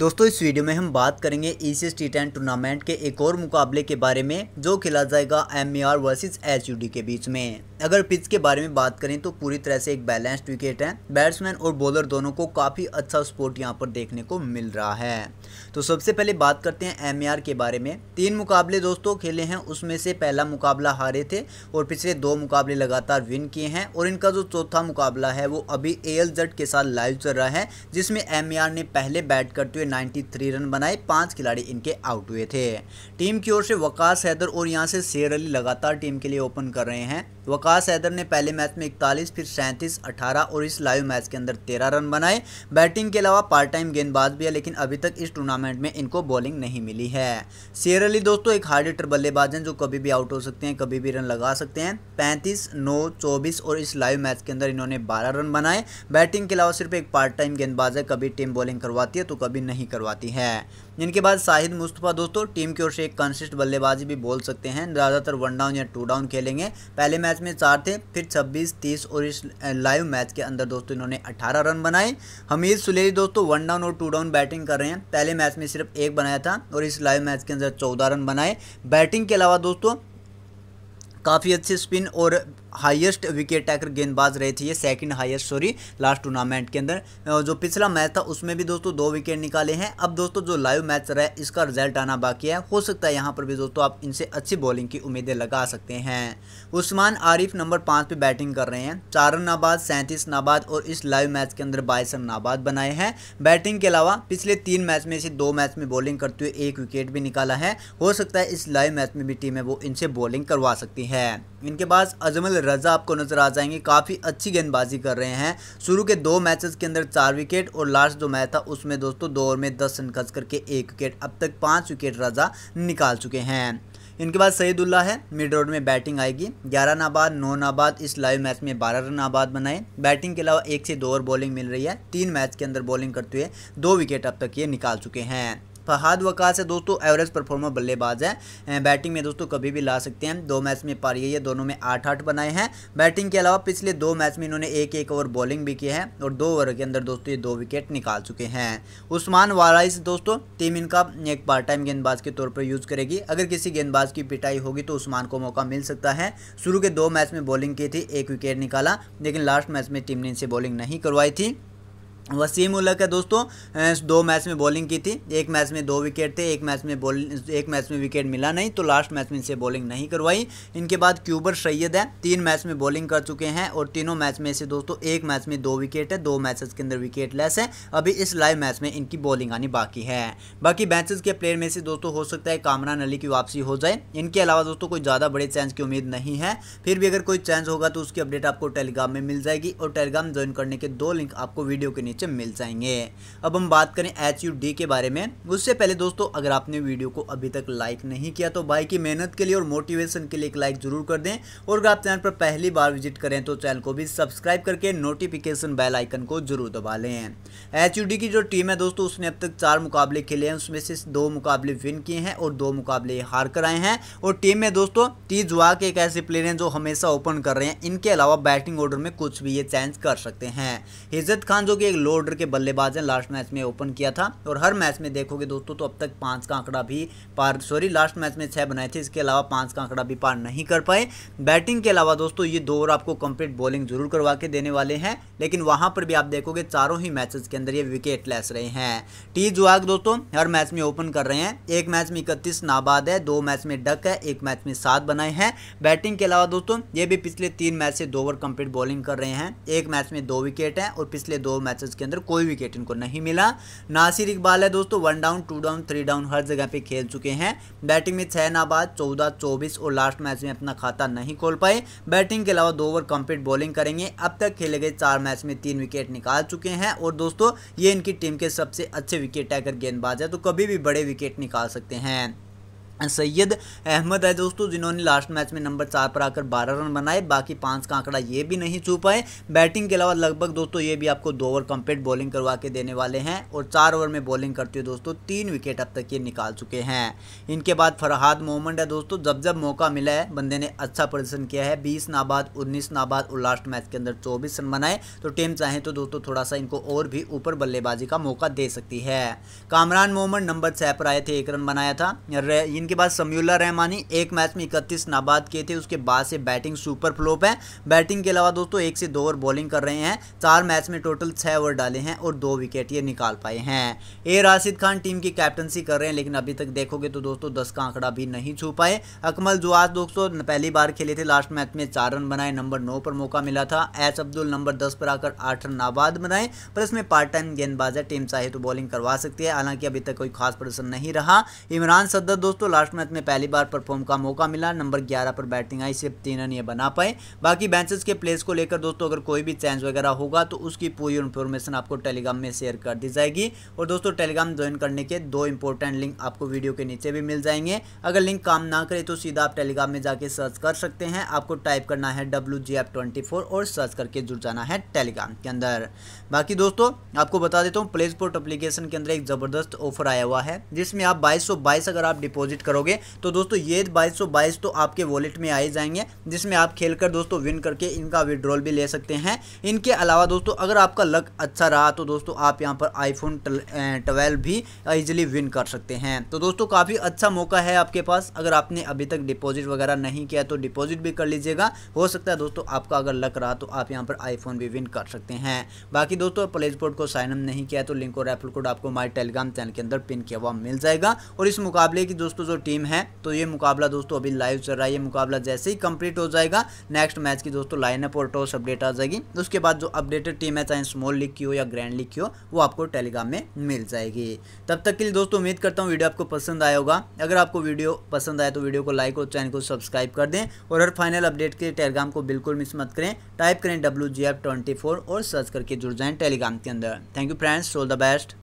दोस्तों इस वीडियो में हम बात करेंगे E C T ten tournament के एक और मुकाबले के बारे में जो खेला जाएगा M E R versus H U D के बीच में अगर पिच के बारे में बात करें तो पूरी तरह से एक बैलेंस्ड विकेट है बैट्समैन और बॉलर दोनों को काफ़ी अच्छा स्पोर्ट यहां पर देखने को मिल रहा है तो सबसे पहले बात करते हैं एम आर के बारे में तीन मुकाबले दोस्तों खेले हैं उसमें से पहला मुकाबला हारे थे और पिछले दो मुकाबले लगातार विन किए हैं और इनका जो चौथा मुकाबला है वो अभी ए एल जेड के साथ लाइव चल रहा है जिसमें एम आर ने पहले बैट करते हुए 93 रन बनाए पांच खिलाड़ी इनके आउट हुए थे टीम की ओर से वकास हैदर और यहां से शेर अली लगातार टीम के लिए ओपन कर रहे हैं वकास हैदर ने पहले मैच में इकतालीस फिर सैंतीस अठारह और इस लाइव मैच के अंदर तेरह रन बनाए बैटिंग के अलावा पार्ट टाइम गेंदबाज भी है लेकिन अभी तक इस टूर्नामेंट में इनको बॉलिंग नहीं मिली है शेर अली दोस्तों एक हार्ड हिटर बल्लेबाज हैं जो कभी भी आउट हो सकते हैं कभी भी रन लगा सकते हैं पैंतीस नौ चौबीस और इस लाइव मैच के अंदर इन्होंने बारह रन बनाए बैटिंग के अलावा सिर्फ एक पार्ट टाइम गेंदबाज है कभी टीम बॉलिंग करवाती है तो कभी नहीं करवाती है इनके बाद शाहिद मुस्तफ़ा दोस्तों टीम की ओर से एक कंसिस्ट बल्लेबाजी भी बोल सकते हैं ज़्यादातर वन डाउन या टू डाउन खेलेंगे पहले मैच मैच में चार थे फिर 26, 30 और इस लाइव मैच के अंदर दोस्तों इन्होंने 18 रन बनाए हमीद सुलेरी दोस्तों वन डाउन और टू डाउन बैटिंग कर रहे हैं पहले मैच में सिर्फ एक बनाया था और इस लाइव मैच के अंदर चौदह रन बनाए बैटिंग के अलावा दोस्तों काफ़ी अच्छे स्पिन और हाईएस्ट विकेट टैकर गेंदबाज रहे थे ये second highest sorry last tournament के अंदर जो पिछला मैच था उसमें भी दोस्तों दो विकेट निकाले हैं अब दोस्तों जो लाइव मैच रहा है इसका रिजल्ट आना बाकी है हो सकता है यहाँ पर भी दोस्तों आप इनसे अच्छी बॉलिंग की उम्मीदें लगा सकते हैं उस्मान आरिफ नंबर पाँच पर बैटिंग कर रहे हैं चार रन नाबाद सैंतीस नाबाद और इस लाइव मैच के अंदर बाईस रन नाबाद बनाए हैं बैटिंग के अलावा पिछले तीन मैच में से दो मैच में बॉलिंग करते हुए एक विकेट भी निकाला है हो सकता है इस लाइव मैच में भी टीमें वो इनसे बॉलिंग करवा सकती है इनके पास अजमल रजा आपको नज़र आ जाएंगे काफ़ी अच्छी गेंदबाजी कर रहे हैं शुरू के दो मैचेस के अंदर चार विकेट और लास्ट जो मैच था उसमें दोस्तों दो ओवर में दस रन खर्च करके एक विकेट अब तक पांच विकेट रजा निकाल चुके हैं इनके बाद सईदुल्ला है मिड रोड में बैटिंग आएगी ग्यारह नाबाद नौ नाबाद इस लाइव मैच में बारह रन आबाद बनाए बैटिंग के अलावा एक से दो ओवर बॉलिंग मिल रही है तीन मैच के अंदर बॉलिंग करते हुए दो विकेट अब तक ये निकाल चुके हैं फहाद वकास है दोस्तों एवरेज परफॉर्मर बल्लेबाज है बैटिंग में दोस्तों कभी भी ला सकते हैं दो मैच में पारी है दोनों में आठ आठ बनाए हैं बैटिंग के अलावा पिछले दो मैच में इन्होंने एक एक ओवर बॉलिंग भी की है और दो ओवर के अंदर दोस्तों ये दो विकेट निकाल चुके हैं उस्मान वाराइस दोस्तों टीम इनका एक पार्ट टाइम गेंदबाज के तौर पर यूज करेगी अगर किसी गेंदबाज की पिटाई होगी तो उस्मान को मौका मिल सकता है शुरू के दो मैच में बॉलिंग की थी एक विकेट निकाला लेकिन लास्ट मैच में टीम ने इनसे बॉलिंग नहीं करवाई थी वसीम उलक है दोस्तों दो मैच में बॉलिंग की थी एक मैच में दो विकेट थे एक मैच में बॉलिंग एक मैच में विकेट मिला नहीं तो लास्ट मैच में इनसे बॉलिंग नहीं करवाई इनके बाद क्यूबर सैयद है तीन मैच में बॉलिंग कर चुके हैं और तीनों मैच में से दोस्तों एक मैच में दो विकेट है दो मैचेस के अंदर विकेट लेस है अभी इस लाइव मैच में इनकी बॉलिंग आनी बाकी है बाकी मैचेज के प्लेयर में से दोस्तों हो सकता है कामरान अली की वापसी हो जाए इनके अलावा दोस्तों कोई ज़्यादा बड़े चेंज की उम्मीद नहीं है फिर भी अगर कोई चेंज होगा तो उसकी अपडेट आपको टेलीग्राम में मिल जाएगी और टेलीग्राम ज्वाइन करने के दो लिंक आपको वीडियो के नीचे बच्चे मिल जाएंगे अब हम बात करें एच यू डी के बारे में उससे पहले दोस्तों अगर आपने वीडियो को अभी तक लाइक नहीं किया तो भाई की मेहनत के लिए और मोटिवेशन के लिए एक लाइक जरूर कर दें और अगर आप चैनल पर पहली बार विजिट करें तो चैनल को भी सब्सक्राइब करके नोटिफिकेशन बेल आइकन को जरूर दबा लें एच की जो टीम है दोस्तों उसने अब तक चार मुकाबले खेले हैं उसमें से दो मुकाबले विन किए हैं और दो मुकाबले हार कर आए हैं और टीम में दोस्तों टी जुआ के एक ऐसे प्लेयर हैं जो हमेशा ओपन कर रहे हैं इनके अलावा बैटिंग ऑर्डर में कुछ भी ये चेंज कर सकते हैं हिजत खान जो कि एक लो ऑर्डर के बल्लेबाज हैं लास्ट मैच में ओपन किया था और हर मैच में देखोगे दोस्तों तो अब तक पाँच का आंकड़ा भी पार सॉरी लास्ट मैच में छः बनाए थे इसके अलावा पाँच का आंकड़ा भी पार नहीं कर पाए बैटिंग के अलावा दोस्तों ये दो ओवर आपको कंप्लीट बॉलिंग जरूर करवा के देने वाले हैं लेकिन वहाँ पर भी आप देखोगे चारों ही मैचेज के अंदर ये विकेट लेस रहे हैं टी जुआग दोस्तों हर मैच में ओपन कर रहे हैं एक मैच में इकतीस नाबाद है दो मैच में डक है एक मैच में सात बनाए हैं बैटिंग के अलावा दोस्तों ये भी पिछले तीन मैच से दो ओवर कंप्लीट बॉलिंग कर रहे हैं एक मैच में दो विकेट हैं और पिछले दो मैचेस ओवर्स के अंदर कोई विकेट इनको नहीं मिला नासिर इकबाल है दोस्तों one down two down three down हर जगह पे खेल चुके हैं बैटिंग में छः नाबाद चौदह चौबीस और लास्ट मैच में अपना खाता नहीं खोल पाए बैटिंग के अलावा दो ओवर कंप्लीट बॉलिंग करेंगे अब तक खेले गए चार मैच में तीन विकेट निकाल चुके हैं और दोस्तों ये इनकी टीम के सबसे अच्छे विकेट टैकर गेंदबाज है तो कभी भी बड़े विकेट निकाल सकते हैं सैयद अहमद है दोस्तों जिन्होंने लास्ट मैच में नंबर चार पर आकर बारह रन बनाए बाकी पांच का आंकड़ा ये भी नहीं छू पाए बैटिंग के अलावा लगभग दोस्तों ये भी आपको दो ओवर कंप्लीट बॉलिंग करवा के देने वाले हैं और चार ओवर में बॉलिंग करते हुए दोस्तों तीन विकेट अब तक ये निकाल चुके हैं इनके बाद फरहाद मोहम्मद है दोस्तों जब जब मौका मिला है बंदे ने अच्छा प्रदर्शन किया है बीस नाबाद उन्नीस नाबाद और लास्ट मैच के अंदर चौबीस रन बनाए तो टीम चाहे तो दोस्तों थोड़ा सा इनको और भी ऊपर बल्लेबाजी का मौका दे सकती है कामरान मोहम्मद नंबर छः पर आए थे एक रन बनाया था इनके पास समयुल्ला रहमानी एक मैच में इकतीस नाबाद किए थे उसके बाद से बैटिंग सुपर फ्लोप है बैटिंग के अलावा दोस्तों एक से दो ओवर बॉलिंग कर रहे हैं चार मैच में टोटल छः ओवर डाले हैं और दो विकेट ये निकाल पाए हैं ए राशिद खान टीम की कैप्टनसी कर रहे हैं लेकिन अभी तक देखोगे तो दोस्तों दस का आंकड़ा भी नहीं छू पाए अकमल जुआज दोस्तों पहली बार खेले थे लास्ट मैच में चार रन बनाए नंबर नौ पर मौका मिला था एच अब्दुल नंबर दस पर आकर आठ रन नाबाद बनाए पर इसमें पार्ट टाइम गेंदबाज है टीम चाहे तो बॉलिंग करवा सकती है हालांकि अभी तक कोई खास प्रदर्शन नहीं रहा इमरान सद्दत दोस्तों महाराष्ट्र में उन्हें पहली बार परफॉर्म का मौका मिला नंबर ग्यारह पर बैटिंग आई सिर्फ तीन रन ये बना पाए बाकी बेंचेस के प्लेस को लेकर दोस्तों अगर कोई भी चेंज वगैरह होगा तो उसकी पूरी इन्फॉर्मेशन आपको टेलीग्राम में शेयर कर दी जाएगी और दोस्तों टेलीग्राम ज्वाइन करने के दो इंपॉर्टेंट लिंक आपको वीडियो के नीचे भी मिल जाएंगे अगर लिंक काम ना करे तो सीधा आप टेलीग्राम में जाके सर्च कर सकते हैं आपको टाइप करना है डब्ल्यू और सर्च करके जुड़ जाना है टेलीग्राम के अंदर बाकी दोस्तों आपको बता देता हूँ प्ले स्पोर्ट अप्लीकेशन के अंदर एक ज़बरदस्त ऑफर आया हुआ है जिसमें आप बाईस अगर आप डिपॉजिट करोगे तो दोस्तों ये बाईस बाईस तो आपके वॉलेट में आए जाएंगे जिसमें आप खेल कर दोस्तों विन करके इनका विड्रॉल भी ले सकते हैं इनके अलावा दोस्तों अगर आपका लक अच्छा रहा तो दोस्तों आप यहाँ पर आईफोन ट्वेल्व भी ईजिली विन कर सकते हैं तो दोस्तों काफ़ी अच्छा मौका है आपके पास अगर आपने अभी तक डिपॉजिट वगैरह नहीं किया तो डिपॉजिट भी कर लीजिएगा हो सकता है दोस्तों आपका अगर लक रहा तो आप यहाँ पर आईफोन भी विन कर सकते हैं बाकी दोस्तों प्लेज बोर्ड को साइन अप नहीं किया तो लिंक और एप्पल कोड आपको हमारे टेलीग्राम चैनल के अंदर पिन किया हुआ मिल जाएगा और इस मुकाबले की दोस्तों जो टीम है तो ये मुकाबला दोस्तों अभी लाइव चल रहा है ये मुकाबला जैसे ही कंप्लीट हो जाएगा नेक्स्ट मैच की दोस्तों लाइनअप और टॉस अपडेट आ जाएगी उसके बाद जो अपडेटेड टीम है चाहे स्मॉल लीग की हो या ग्रैंड लीग की हो वो आपको टेलीग्राम में मिल जाएगी तब तक के लिए दोस्तों उम्मीद करता हूँ वीडियो आपको पसंद आया होगा अगर आपको वीडियो पसंद आए तो वीडियो को लाइक और चैनल को सब्सक्राइब कर दें और हर फाइनल अपडेट के टेलीग्राम को बिल्कुल मिस मत करें टाइप करें डब्ल्यू और सर्च करके जुड़ जाएँ टेलीग्राम के अंदर thank you friends all the best